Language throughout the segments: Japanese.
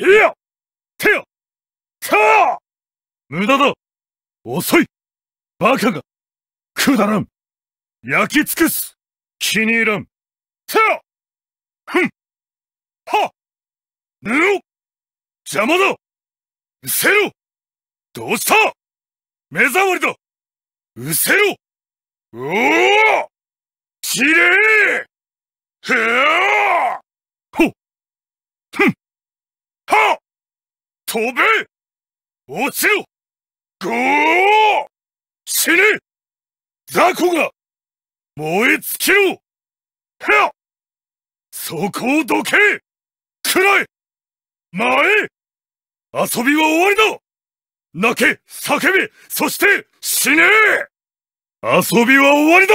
いや手やたあ無駄だ遅いバカがくだらん焼き尽くす気に入らん手やふんはぬろ邪魔だうせろどうした目障りだうせろうおおきれいへえ飛べ落ちろゴー死ね雑魚が燃え尽きろへっそこをどけくらえ前遊びは終わりだ泣け叫べそして死ね遊びは終わりだ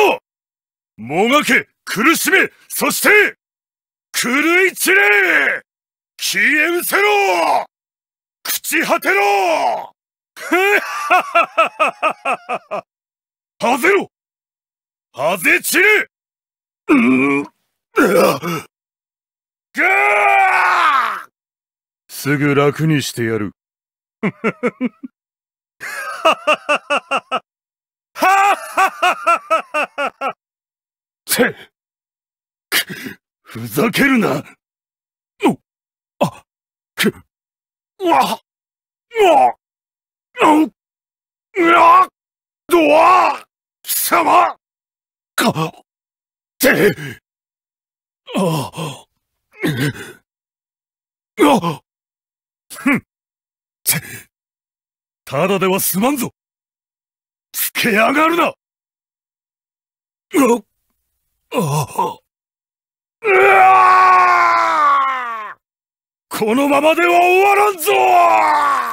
もがけ苦しめそして狂い散れ消え失せろち果てろ はぜろはぜ散れうんガーすぐ楽にしてやる。てふざけるなあ、く、わもう、うわ、ドア、貴様、か、って、ああ、あ、ふん、て、ただではすまんぞ。つけやがるな。うわ、ああ、うわこのままでは終わらんぞ